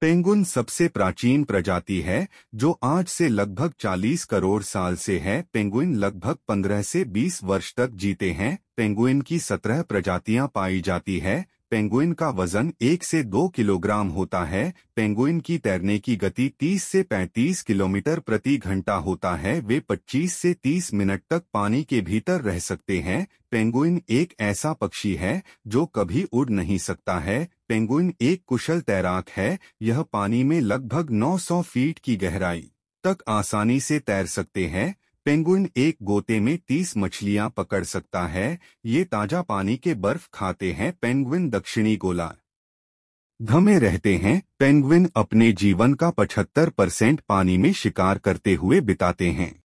पेंगुन सबसे प्राचीन प्रजाति है जो आज से लगभग 40 करोड़ साल से है पेंगुइन लगभग 15 से 20 वर्ष तक जीते हैं पेंगुइन की 17 प्रजातियां पाई जाती है पेंगुइन का वजन एक से दो किलोग्राम होता है पेंगुइन की तैरने की गति 30 से 35 किलोमीटर प्रति घंटा होता है वे 25 से 30 मिनट तक पानी के भीतर रह सकते हैं पेंगुइन एक ऐसा पक्षी है जो कभी उड़ नहीं सकता है पेंगुइन एक कुशल तैराक है यह पानी में लगभग 900 फीट की गहराई तक आसानी से तैर सकते हैं पेंगुइन एक गोते में तीस मछलियां पकड़ सकता है ये ताजा पानी के बर्फ खाते हैं पेंगुइन दक्षिणी गोला घमे रहते हैं पेंगुइन अपने जीवन का 75 परसेंट पानी में शिकार करते हुए बिताते हैं